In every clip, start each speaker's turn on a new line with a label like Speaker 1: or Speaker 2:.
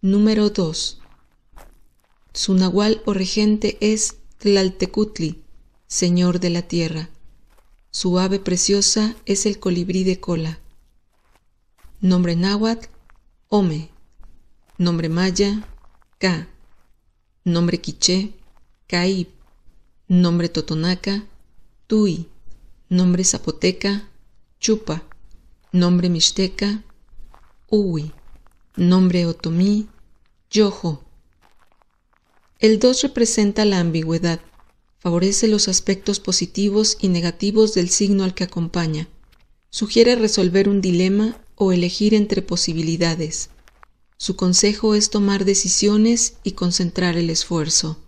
Speaker 1: Número 2. Su nahual o regente es Tlaltecutli, señor de la tierra. Su ave preciosa es el colibrí de cola. Nombre náhuatl, Ome. Nombre maya, Ka. Nombre quiché, Caib. Nombre totonaca, Tui. Nombre zapoteca, Chupa. Nombre mixteca, Uwi. Nombre otomí, Yojo. El 2 representa la ambigüedad, favorece los aspectos positivos y negativos del signo al que acompaña, sugiere resolver un dilema o elegir entre posibilidades. Su consejo es tomar decisiones y concentrar el esfuerzo.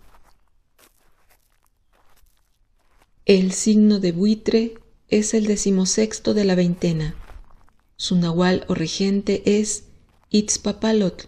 Speaker 1: El signo de buitre es el decimosexto de la veintena. Su nahual o regente es Itzpapalotl,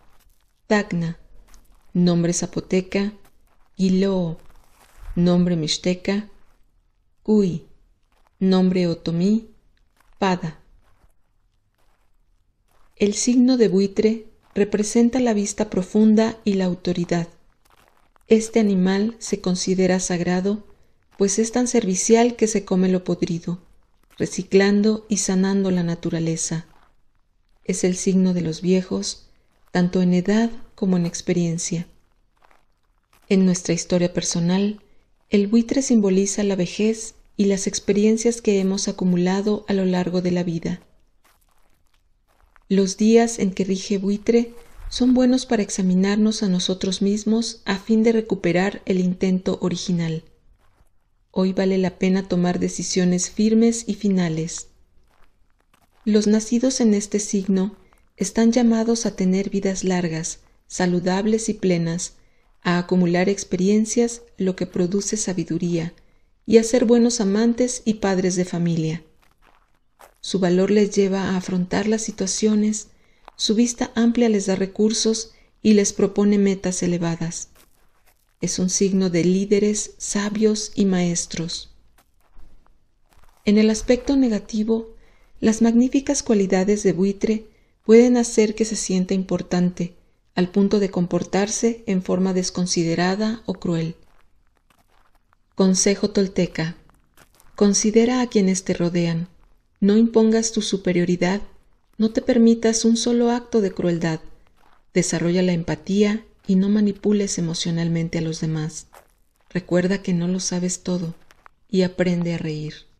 Speaker 1: Dagna, nombre zapoteca, Guiloo, nombre mixteca, Cuy, nombre otomí, Pada. El signo de buitre representa la vista profunda y la autoridad. Este animal se considera sagrado, pues es tan servicial que se come lo podrido, reciclando y sanando la naturaleza. Es el signo de los viejos, tanto en edad como en experiencia. En nuestra historia personal, el buitre simboliza la vejez y las experiencias que hemos acumulado a lo largo de la vida. Los días en que rige buitre son buenos para examinarnos a nosotros mismos a fin de recuperar el intento original. Hoy vale la pena tomar decisiones firmes y finales. Los nacidos en este signo están llamados a tener vidas largas, saludables y plenas, a acumular experiencias, lo que produce sabiduría, y a ser buenos amantes y padres de familia. Su valor les lleva a afrontar las situaciones, su vista amplia les da recursos y les propone metas elevadas. Es un signo de líderes, sabios y maestros. En el aspecto negativo, las magníficas cualidades de buitre pueden hacer que se sienta importante, al punto de comportarse en forma desconsiderada o cruel. Consejo tolteca. Considera a quienes te rodean. No impongas tu superioridad, no te permitas un solo acto de crueldad. Desarrolla la empatía y no manipules emocionalmente a los demás. Recuerda que no lo sabes todo y aprende a reír.